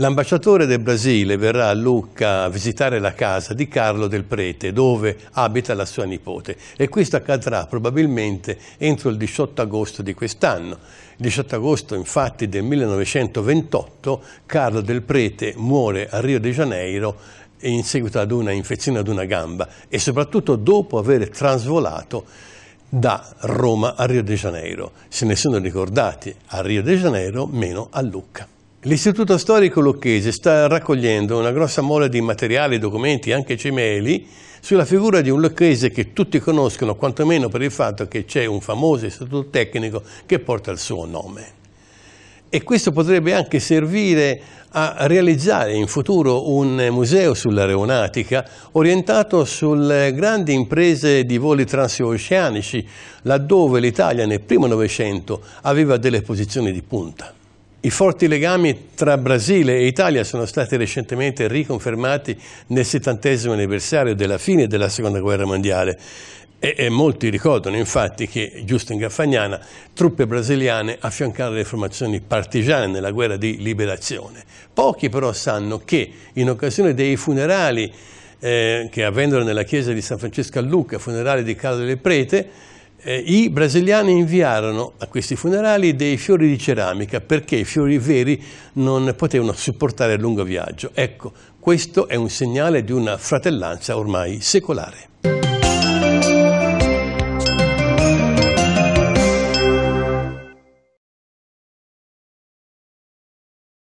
L'ambasciatore del Brasile verrà a Lucca a visitare la casa di Carlo del Prete, dove abita la sua nipote, e questo accadrà probabilmente entro il 18 agosto di quest'anno. Il 18 agosto, infatti, del 1928, Carlo del Prete muore a Rio de Janeiro in seguito ad una infezione ad una gamba e soprattutto dopo aver trasvolato da Roma a Rio de Janeiro. Se ne sono ricordati a Rio de Janeiro, meno a Lucca. L'Istituto Storico Lucchese sta raccogliendo una grossa mole di materiali, documenti, anche cimeli, sulla figura di un lucchese che tutti conoscono, quantomeno per il fatto che c'è un famoso istituto tecnico che porta il suo nome. E questo potrebbe anche servire a realizzare in futuro un museo sull'aeronautica orientato sulle grandi imprese di voli transoceanici, laddove l'Italia nel primo Novecento aveva delle posizioni di punta. I forti legami tra Brasile e Italia sono stati recentemente riconfermati nel settantesimo anniversario della fine della Seconda Guerra Mondiale e, e, molti ricordano infatti che, giusto in Gaffagnana, truppe brasiliane affiancarono le formazioni partigiane nella guerra di liberazione. Pochi però sanno che in occasione dei funerali eh, che avvennero nella chiesa di San Francesco a Lucca, funerali di Carlo del Prete, eh, I brasiliani inviarono a questi funerali dei fiori di ceramica perché i fiori veri non potevano sopportare il lungo viaggio. Ecco, questo è un segnale di una fratellanza ormai secolare.